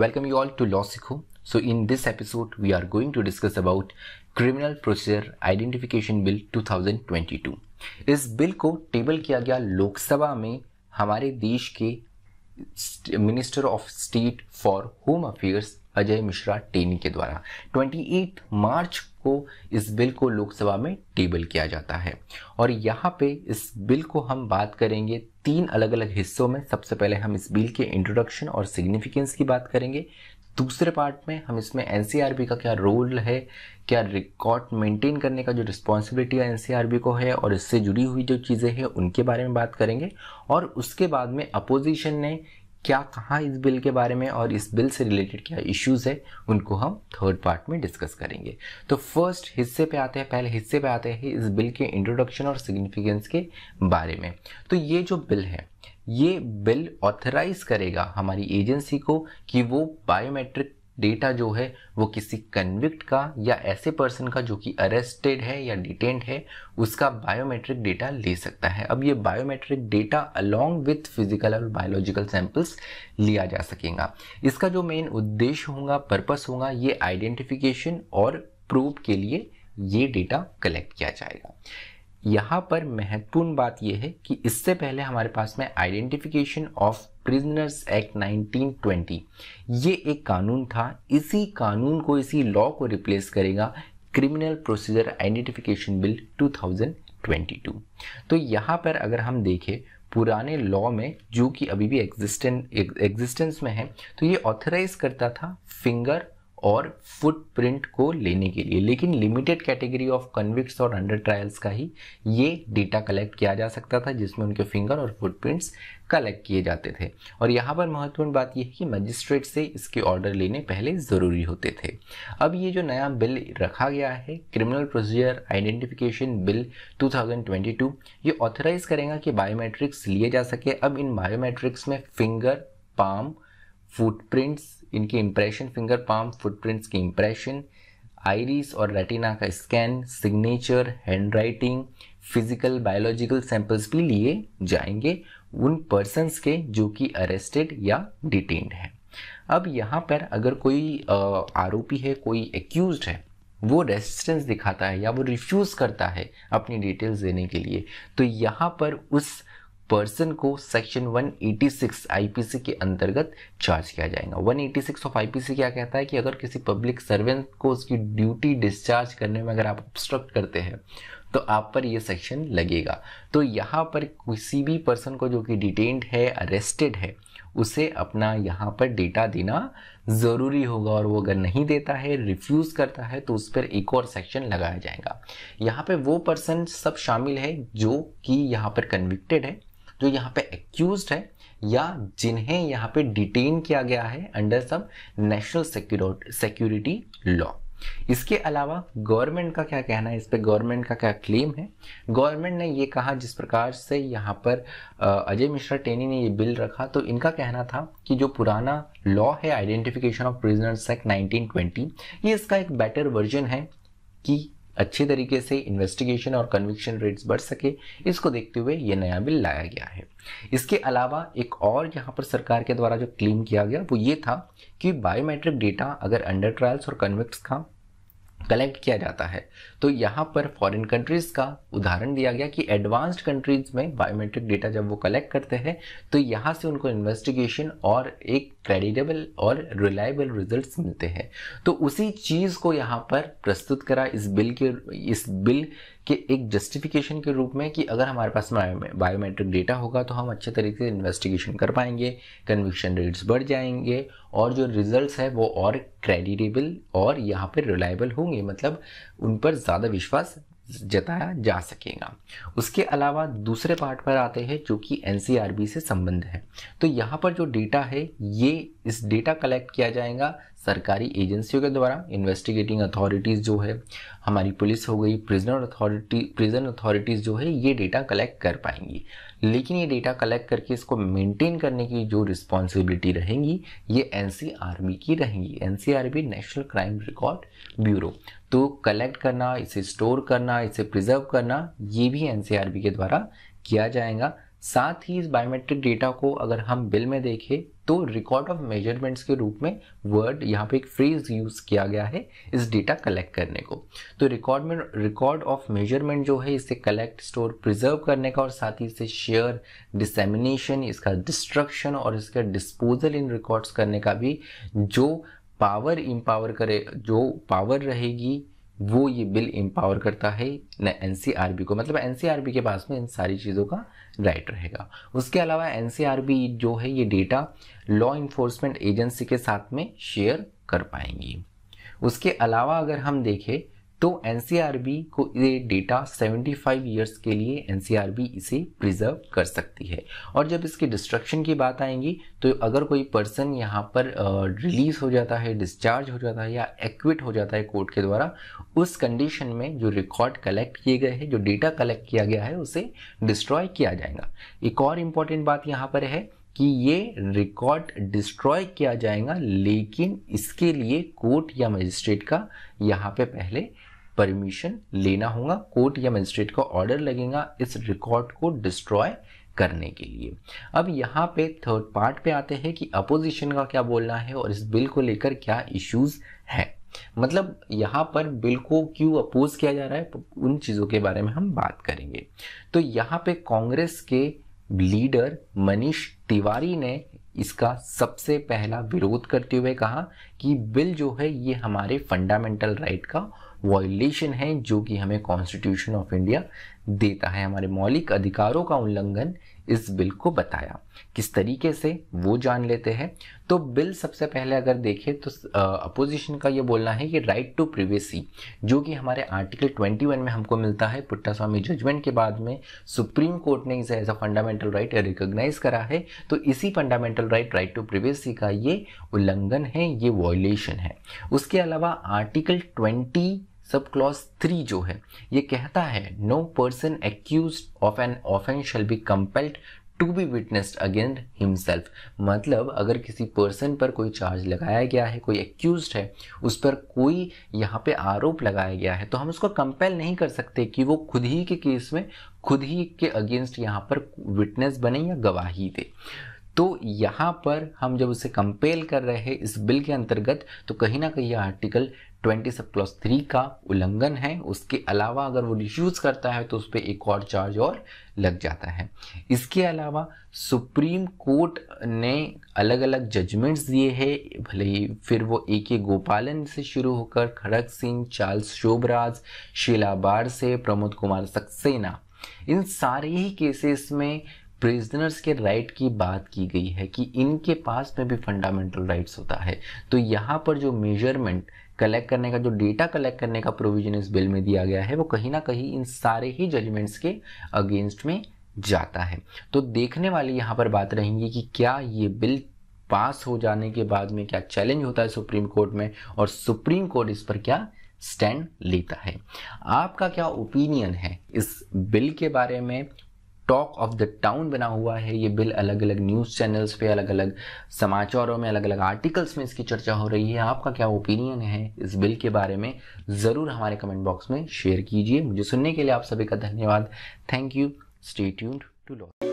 welcome you all to law Sikho. so in this episode we are going to discuss about criminal procedure identification bill 2022 is bill ko table kiya gaya lok sabha mein hamare desh ke minister of state for home affairs Ajay Mishra Teni के द्वारा 28 मार्च को इस bill को लोकसभा में table किया जाता है और यहाँ पे इस बिल को हम बात करेंगे तीन अलग अलग हिस्सों में सबसे पहले हम इस बिल के इंट्रोडक्शन और सिग्निफिकेंस की बात करेंगे दूसरे पार्ट में हम इसमें एन का क्या रोल है क्या रिकॉर्ड मेंटेन करने का जो रिस्पॉन्सिबिलिटी आर बी को है और इससे जुड़ी हुई जो चीज़ें हैं उनके बारे में बात करेंगे और उसके बाद में अपोजिशन ने क्या कहाँ इस बिल के बारे में और इस बिल से रिलेटेड क्या इश्यूज है उनको हम थर्ड पार्ट में डिस्कस करेंगे तो फर्स्ट हिस्से पे आते हैं पहले हिस्से पे आते हैं इस बिल के इंट्रोडक्शन और सिग्निफिकेंस के बारे में तो ये जो बिल है ये बिल ऑथराइज करेगा हमारी एजेंसी को कि वो बायोमेट्रिक डेटा जो है वो किसी कन्विक्ट का या ऐसे पर्सन का जो कि अरेस्टेड है या डिटेंड है उसका बायोमेट्रिक डेटा ले सकता है अब ये biometric data along with physical और बायोलॉजिकल सैंपल्स लिया जा सकेगा इसका जो मेन उद्देश्य होगा पर्पस होगा ये आइडेंटिफिकेशन और प्रूफ के लिए ये डेटा कलेक्ट किया जाएगा यहाँ पर महत्वपूर्ण बात यह है कि इससे पहले हमारे पास में आइडेंटिफिकेशन ऑफ प्रिजनर्स एक्ट 1920 ये एक कानून था इसी कानून को इसी लॉ को रिप्लेस करेगा क्रिमिनल प्रोसीजर आइडेंटिफिकेशन बिल 2022 तो यहाँ पर अगर हम देखें पुराने लॉ में जो कि अभी भी एग्जिस्टेंस एग्जिस्टेंस में है तो ये ऑथराइज करता था फिंगर और फुटप्रिंट को लेने के लिए लेकिन लिमिटेड कैटेगरी ऑफ कन्विक्स और अंडर ट्रायल्स का ही ये डेटा कलेक्ट किया जा सकता था जिसमें उनके फिंगर और फुटप्रिंट्स कलेक्ट किए जाते थे और यहाँ पर महत्वपूर्ण बात यह है कि मजिस्ट्रेट से इसके ऑर्डर लेने पहले ज़रूरी होते थे अब ये जो नया बिल रखा गया है क्रिमिनल प्रोसीजर आइडेंटिफिकेशन बिल 2022 ये ऑथराइज करेगा कि बायोमेट्रिक्स लिए जा सके अब इन बायोमेट्रिक्स में फिंगर पाम फुटप्रिंट्स इनके इम्प्रेशन फिंगर पाम फुटप्रिंट्स की इम्प्रेशन आइरिस और रेटिना का scan signature handwriting physical biological samples भी लिए जाएंगे उन पर्सनस के जो कि अरेस्टेड या डिटेन्ड हैं अब यहाँ पर अगर कोई आरोपी है कोई एक्यूज है वो रेसिस्टेंस दिखाता है या वो रिफ्यूज़ करता है अपनी डिटेल्स देने के लिए तो यहाँ पर उस पर्सन को सेक्शन 186 आईपीसी के अंतर्गत चार्ज किया जाएगा 186 ऑफ आईपीसी क्या कहता है कि अगर किसी पब्लिक सर्वेंट को उसकी ड्यूटी डिस्चार्ज करने में अगर आप ऑब्स्ट्रक्ट करते हैं तो आप पर यह सेक्शन लगेगा तो यहाँ पर किसी भी पर्सन को जो कि डिटेन्ड है अरेस्टेड है उसे अपना यहाँ पर डेटा देना ज़रूरी होगा और वो अगर नहीं देता है रिफ्यूज़ करता है तो उस पर एक और सेक्शन लगाया जाएगा यहाँ पे वो पर्सन सब शामिल है जो कि यहाँ पर कन्विक्टेड है जो यहाँ पे एक्यूज है या जिन्हें यहाँ पे डिटेन किया गया है under some national security law इसके अलावा गवर्नमेंट का क्या कहना है इस पर गवर्नमेंट का क्या क्लेम है गवर्नमेंट ने ये कहा जिस प्रकार से यहाँ पर अजय मिश्रा टेनी ने ये बिल रखा तो इनका कहना था कि जो पुराना लॉ है आइडेंटिफिकेशन ऑफ प्रिजनर्स एक्ट 1920 ये इसका एक बेटर वर्जन है कि अच्छे तरीके से इन्वेस्टिगेशन और कन्विक्शन रेट्स बढ़ सके इसको देखते हुए ये नया बिल लाया गया है इसके अलावा एक और यहाँ पर सरकार के द्वारा जो क्लेम किया गया वो ये था कि बायोमेट्रिक डेटा अगर अंडर ट्रायल्स और कन्विक्ट का कलेक्ट किया जाता है तो यहाँ पर फॉरेन कंट्रीज़ का उदाहरण दिया गया कि एडवांस्ड कंट्रीज़ में बायोमेट्रिक डेटा जब वो कलेक्ट करते हैं तो यहाँ से उनको इन्वेस्टिगेशन और एक क्रेडिटेबल और रिलायबल रिजल्ट्स मिलते हैं तो उसी चीज़ को यहाँ पर प्रस्तुत करा इस बिल के इस बिल के एक जस्टिफिकेशन के रूप में कि अगर हमारे पास बायोमेट्रिक डेटा होगा तो हम अच्छे तरीके से इन्वेस्टिगेशन कर पाएंगे कन्विक्शन रेट्स बढ़ जाएंगे और जो रिज़ल्ट है वो और क्रेडिटेबल और यहाँ पर रिलायबल होंगे मतलब उन पर ज़्यादा विश्वास जताया जा सकेगा उसके अलावा दूसरे पार्ट पर आते हैं जो कि एन से संबंध है तो यहाँ पर जो डेटा है ये इस डेटा कलेक्ट किया जाएगा सरकारी एजेंसियों के द्वारा इन्वेस्टिगेटिंग अथॉरिटीज़ जो है हमारी पुलिस हो गई प्रिजनर अथॉरिटी प्रिजन अथॉरिटीज़ जो है ये डेटा कलेक्ट कर पाएंगी लेकिन ये डेटा कलेक्ट करके इसको मेंटेन करने की जो रिस्पॉन्सिबिलिटी रहेंगी ये एन की रहेंगी N national crime record bureau तो कलेक्ट करना इसे स्टोर करना इसे प्रिजर्व करना ये भी एन के द्वारा किया जाएगा साथ ही इस बायोमेट्रिक डेटा को अगर हम बिल में देखें तो रिकॉर्ड ऑफ मेजरमेंट्स के रूप में वर्ड यहाँ पे एक फ्रेज यूज़ किया गया है इस डेटा कलेक्ट करने को तो रिकॉर्ड में रिकॉर्ड ऑफ मेजरमेंट जो है इसे कलेक्ट स्टोर प्रिजर्व करने का और साथ ही इसे शेयर डिसेमिनेशन इसका डिस्ट्रक्शन और इसका डिस्पोजल इन रिकॉर्ड्स करने का भी जो पावर इम्पावर करे जो पावर रहेगी वो ये बिल इम्पावर करता है न एन को मतलब एन के पास में इन सारी चीज़ों का राइट रहेगा उसके अलावा एन जो है ये डेटा लॉ इन्फोर्समेंट एजेंसी के साथ में शेयर कर पाएंगी उसके अलावा अगर हम देखें तो एनसीआरबी को ये डेटा 75 इयर्स के लिए एनसीआरबी इसे प्रिजर्व कर सकती है और जब इसके डिस्ट्रक्शन की बात आएंगी तो अगर कोई पर्सन यहाँ पर रिलीज हो जाता है डिस्चार्ज हो जाता है या एक्विट हो जाता है कोर्ट के द्वारा उस कंडीशन में जो रिकॉर्ड कलेक्ट किए गए हैं जो डेटा कलेक्ट किया गया है उसे डिस्ट्रॉय किया जाएगा एक और इम्पॉर्टेंट बात यहाँ पर है कि ये रिकॉर्ड डिस्ट्रॉय किया जाएगा लेकिन इसके लिए कोर्ट या मजिस्ट्रेट का यहाँ पे पहले परमिशन लेना होगा कोर्ट या मजिस्ट्रेट का ऑर्डर लगेगा इस रिकॉर्ड को डिस्ट्रॉय करने के लिए अब यहाँ पे थर्ड पार्ट पे आते हैं कि अपोजिशन का क्या बोलना है और इस बिल को लेकर क्या इश्यूज हैं मतलब यहाँ पर बिल को क्यों अपोज किया जा रहा है उन चीज़ों के बारे में हम बात करेंगे तो यहाँ पे कांग्रेस के लीडर मनीष तिवारी ने इसका सबसे पहला विरोध करते हुए कहा कि बिल जो है ये हमारे फंडामेंटल राइट का वॉयलेशन है जो कि हमें कॉन्स्टिट्यूशन ऑफ इंडिया देता है हमारे मौलिक अधिकारों का उल्लंघन इस बिल को बताया किस तरीके से वो जान लेते हैं तो बिल सबसे पहले अगर देखें तो अपोजिशन का ये बोलना है कि राइट टू प्रिवेसी जो कि हमारे आर्टिकल 21 में हमको मिलता है पुट्टा स्वामी जजमेंट के बाद में सुप्रीम कोर्ट ने इसे as a fundamental right recognise करा है तो इसी fundamental right right to privacy का ये उल्लंघन है ये वॉयलेशन है उसके अलावा article twenty sub clause three जो है ये कहता है no person accuse of an offence shall be compelled to be witnessed against himself मतलब अगर किसी पर्सन पर कोई चार्ज लगाया गया है कोई एक्यूज है उस पर कोई यहाँ पे आरोप लगाया गया है तो हम उसको कंपेल नहीं कर सकते कि वो खुद ही के केस में खुद ही के अगेंस्ट यहाँ पर विटनेस बने या गवाही दे तो यहाँ पर हम जब उसे कंपेल कर रहे हैं इस बिल के अंतर्गत तो कहीं ना कहीं यह article twenty sub clause three का उल्लंघन है उसके अलावा अगर वो रिफ्यूज़ करता है तो उस पर एक और चार्ज और लग जाता है इसके अलावा सुप्रीम कोर्ट ने अलग अलग जजमेंट्स दिए हैं भले ही फिर वो ए के गोपालन से शुरू होकर खड़ग सिंह चार्ल्स शोभराज शीला बार से प्रमोद कुमार सक्सेना इन सारे ही केसेस में प्रिजनर्स के राइट की बात की गई है कि इनके पास में भी फंडामेंटल राइट्स होता है तो यहाँ पर जो मेजरमेंट कलेक्ट करने का जो डेटा कलेक्ट करने का प्रोविजन इस बिल में दिया गया है वो कहीं ना कहीं इन सारे ही जजमेंट्स के अगेंस्ट में जाता है तो देखने वाली यहाँ पर बात रहेंगी कि क्या ये बिल पास हो जाने के बाद में क्या चैलेंज होता है सुप्रीम कोर्ट में और सुप्रीम कोर्ट इस पर क्या स्टैंड लेता है आपका क्या ओपिनियन है इस बिल के बारे में टॉक ऑफ द टाउन बना हुआ है ये बिल अलग अलग न्यूज़ चैनल्स पे अलग अलग समाचारों में अलग अलग आर्टिकल्स में इसकी चर्चा हो रही है आपका क्या ओपिनियन है इस बिल के बारे में ज़रूर हमारे कमेंट बॉक्स में शेयर कीजिए मुझे सुनने के लिए आप सभी का धन्यवाद thank you stay tuned to law